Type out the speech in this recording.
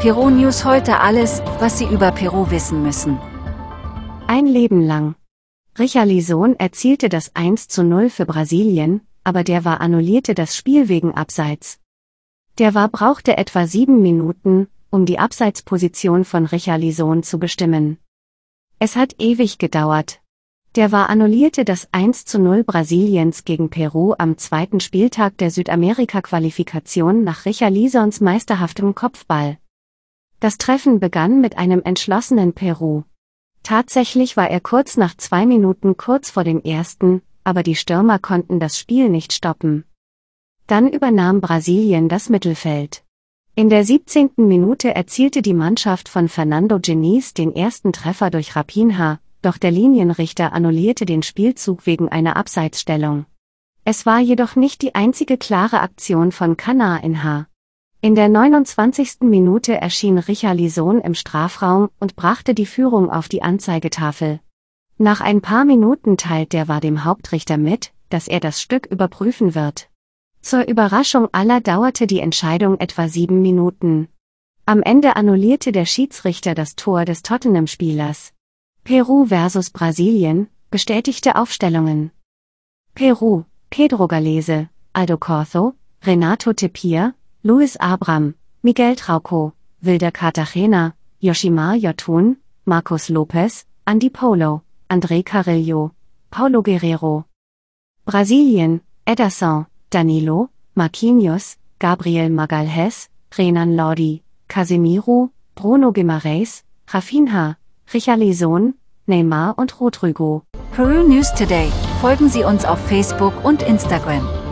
Peru News heute alles, was Sie über Peru wissen müssen. Ein Leben lang. Richarlison erzielte das 1 zu 0 für Brasilien, aber der war annullierte das Spiel wegen Abseits. Der war brauchte etwa sieben Minuten, um die Abseitsposition von Richarlison zu bestimmen. Es hat ewig gedauert. Der war annullierte das 1 zu 0 Brasiliens gegen Peru am zweiten Spieltag der Südamerika-Qualifikation nach Richarlisons meisterhaftem Kopfball. Das Treffen begann mit einem entschlossenen Peru. Tatsächlich war er kurz nach zwei Minuten kurz vor dem ersten, aber die Stürmer konnten das Spiel nicht stoppen. Dann übernahm Brasilien das Mittelfeld. In der 17. Minute erzielte die Mannschaft von Fernando Genis den ersten Treffer durch Rapinha, doch der Linienrichter annullierte den Spielzug wegen einer Abseitsstellung. Es war jedoch nicht die einzige klare Aktion von Kana in H. In der 29. Minute erschien Richarlison im Strafraum und brachte die Führung auf die Anzeigetafel. Nach ein paar Minuten teilt der war dem Hauptrichter mit, dass er das Stück überprüfen wird. Zur Überraschung aller dauerte die Entscheidung etwa sieben Minuten. Am Ende annullierte der Schiedsrichter das Tor des Tottenham-Spielers. Peru versus Brasilien, bestätigte Aufstellungen. Peru, Pedro Galese, Aldo Corzo, Renato Tepia, Luis Abram, Miguel Trauco, Wilder Cartagena, Yoshimar Yotun, Marcos Lopez, Andy Polo, André Carrillo, Paulo Guerrero. Brasilien, Ederson, Danilo, Marquinhos, Gabriel Magalhães, Renan Lodi, Casemiro, Bruno Guimarães, Rafinha, Richarlison, Neymar und Rodrigo. Peru News Today. Folgen Sie uns auf Facebook und Instagram.